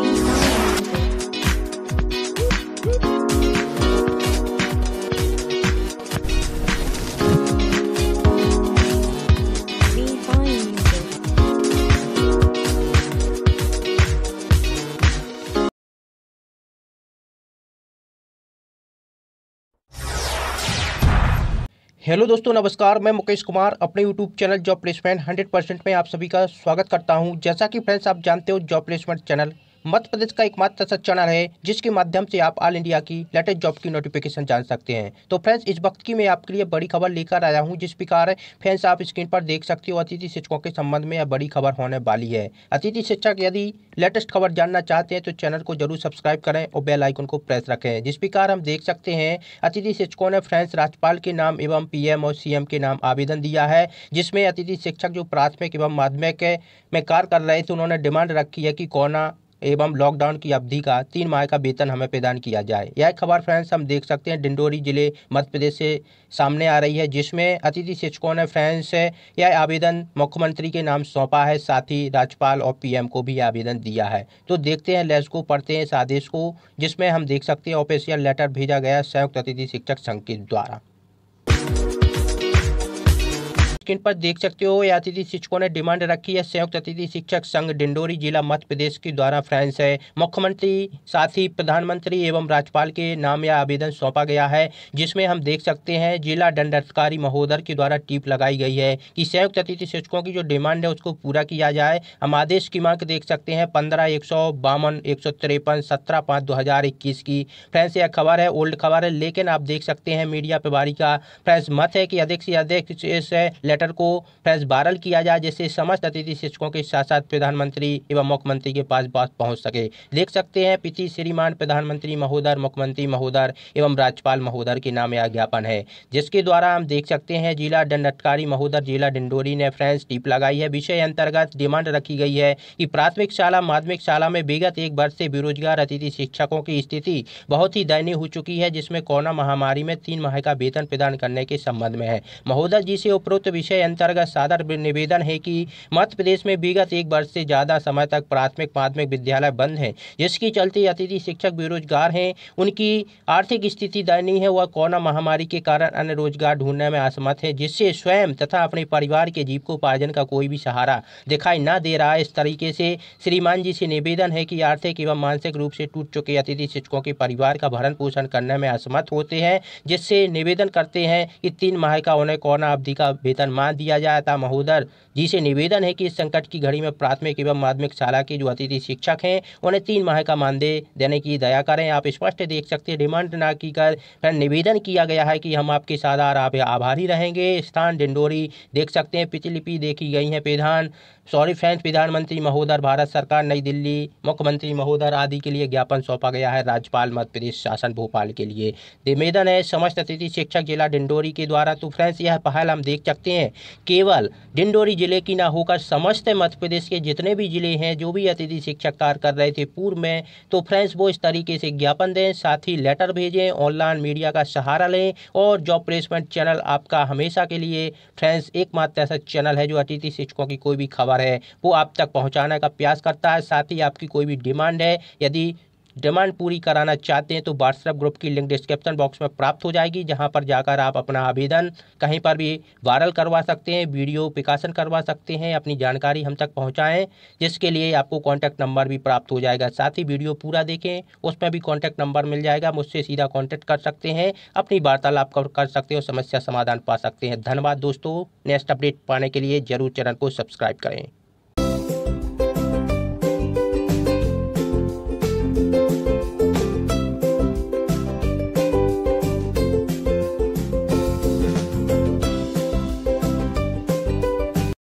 hello दोस्तों नमस्कार मैं मुकेश कुमार अपने YouTube channel job placement 100 percent में आप सभी का स्वागत करता हूं जैसा कि फ्रेंड्स आप जानते हो job placement channel Madhya Pradesh का एकमात्र ऐसा चैनल है जिसके माध्यम से आप ऑल इंडिया की लेटेस्ट जॉब की नोटिफिकेशन जान सकते हैं तो फ्रेंड्स इस वक्त की मैं आपके लिए बड़ी खबर लेकर आया हूँ जिस प्रकार फ्रेंड्स आप स्क्रीन पर देख सकते हो अतिथि शिक्षकों के संबंध में यह बड़ी खबर होने वाली है अतिथि शिक्षक यदि लेटेस्ट खबर जानना चाहते हैं तो चैनल को जरूर सब्सक्राइब करें और बेल आइकन को प्रेस रखें जिस प्रकार हम देख सकते हैं अतिथि शिक्षकों ने फ्रेंड्स राज्यपाल के नाम एवं पीएम और सीएम के नाम आवेदन दिया है जिसमें अतिथि शिक्षक जो प्राथमिक एवं माध्यमिक में कार्य कर रहे थे उन्होंने डिमांड रखी है कि कोरोना एवं लॉकडाउन की अवधि का तीन माह का वेतन हमें प्रदान किया जाए यह खबर फ्रेंड्स हम देख सकते हैं डिंडोरी जिले मध्य प्रदेश से सामने आ रही है जिसमें अतिथि शिक्षकों ने फ्रेंड्स यह आवेदन मुख्यमंत्री के नाम सौंपा है साथ ही राज्यपाल और पीएम को भी आवेदन दिया है तो देखते हैं लेस को पढ़ते हैं इस आदेश को जिसमें हम देख सकते हैं ऑफिशियल लेटर भेजा गया संयुक्त अतिथि शिक्षक संघ के द्वारा स्क्रीन पर देख सकते हो या अतिथि शिक्षकों ने डिमांड रखी है संयुक्त अतिथि शिक्षक संघ डिंडोरी जिला मध्य प्रदेश के द्वारा फ्रांस है मुख्यमंत्री साथ ही प्रधानमंत्री एवं राज्यपाल के नाम यह आवेदन सौंपा गया है जिसमें हम देख सकते हैं जिला दंडाधिकारी महोदय के द्वारा टीप लगाई गई है कि संयुक्त अतिथि शिक्षकों की जो डिमांड है उसको पूरा किया जाए हम आदेश की मांग देख सकते हैं पंद्रह एक सौ बावन एक सौ तिरपन सत्रह पाँच दो हज़ार इक्कीस की फ्रेंस यह खबर है ओल्ड खबर है लेकिन आप देख सकते हैं मीडिया प्रभारी का फ्रेंस मत है कि अधिक से अधिक इस लेटर लेटर को प्रेस वायरल किया जाए जिससे समस्त अतिथि शिक्षकों के साथ साथ प्रधानमंत्री एवं मुख्यमंत्री के पास बात पहुंच सके देख सकते हैं पिति श्रीमान प्रधानमंत्री महोदय मुख्यमंत्री महोदय एवं राज्यपाल महोदय के नाम यह ज्ञापन है जिसके द्वारा हम देख सकते हैं जिला दंडाधिकारी महोदय जिला डिंडोरी ने फ्रेंस टीप लगाई है विषय अंतर्गत डिमांड रखी गई है कि प्राथमिक शाला माध्यमिक शाला में विगत एक वर्ष से बेरोजगार अतिथि शिक्षकों की स्थिति बहुत ही दयनीय हो चुकी है जिसमें कोरोना महामारी में तीन माह का वेतन प्रदान करने के संबंध में है महोदय जी से उपरोक्त विषय विषय अंतर्गत सादर निवेदन है कि मध्य प्रदेश में विगत एक वर्ष से ज़्यादा समय तक प्राथमिक माध्यमिक विद्यालय बंद है जिसके चलते अतिथि शिक्षक बेरोजगार हैं उनकी आर्थिक स्थिति दयनीय है वह कोरोना महामारी के कारण अन्य रोजगार ढूंढने में असमर्थ है जिससे स्वयं तथा अपने परिवार के जीविकोपार्जन का कोई भी सहारा दिखाई न दे रहा है इस तरीके से श्रीमान जी से निवेदन है कि आर्थिक एवं मानसिक रूप से टूट चुके अतिथि शिक्षकों के परिवार का भरण पोषण करने में असमर्थ होते हैं जिससे निवेदन करते हैं कि तीन माह का उन्हें कोरोना अवधि का वेतन सम्मान दिया जाए था महोदर जी से निवेदन है कि इस संकट की घड़ी में प्राथमिक एवं माध्यमिक शाला के जो अतिथि शिक्षक हैं उन्हें तीन माह का मानदेय देने की दया करें आप स्पष्ट देख सकते हैं डिमांड ना की कर फिर निवेदन किया गया है कि हम आपके साथ आर आप आभारी रहेंगे स्थान डिंडोरी देख सकते हैं पिछलिपि देखी गई है प्रधान सॉरी फ्रेंड्स प्रधानमंत्री महोदय भारत सरकार नई दिल्ली मुख्यमंत्री महोदय आदि के लिए ज्ञापन सौंपा गया है राज्यपाल मध्य प्रदेश शासन भोपाल के लिए निवेदन है समस्त अतिथि शिक्षक जिला डिंडोरी के द्वारा तो फ्रेंड्स यह पहल हम देख सकते हैं केवल डिंडोरी जिले की ना होकर समस्त मध्य प्रदेश के जितने भी जिले हैं जो भी अतिथि शिक्षक कार्य कर रहे थे पूर्व में तो फ्रेंड्स वो इस तरीके से ज्ञापन दें साथ ही लेटर भेजें ऑनलाइन मीडिया का सहारा लें और जॉब प्लेसमेंट चैनल आपका हमेशा के लिए फ्रेंड्स एकमात्र ऐसा चैनल है जो अतिथि शिक्षकों की कोई भी खबर है वो आप तक पहुँचाने का प्रयास करता है साथ ही आपकी कोई भी डिमांड है यदि डिमांड पूरी कराना चाहते हैं तो व्हाट्सएप ग्रुप की लिंक डिस्क्रिप्शन बॉक्स में प्राप्त हो जाएगी जहां पर जाकर आप अपना आवेदन कहीं पर भी वायरल करवा सकते हैं वीडियो प्रकाशन करवा सकते हैं अपनी जानकारी हम तक पहुँचाएँ जिसके लिए आपको कॉन्टैक्ट नंबर भी प्राप्त हो जाएगा साथ ही वीडियो पूरा देखें उसमें भी कॉन्टैक्ट नंबर मिल जाएगा मुझसे सीधा कॉन्टैक्ट कर सकते हैं अपनी वार्तालाप कर सकते हैं और समस्या समाधान पा सकते हैं धन्यवाद दोस्तों नेक्स्ट अपडेट पाने के लिए जरूर चैनल को सब्सक्राइब करें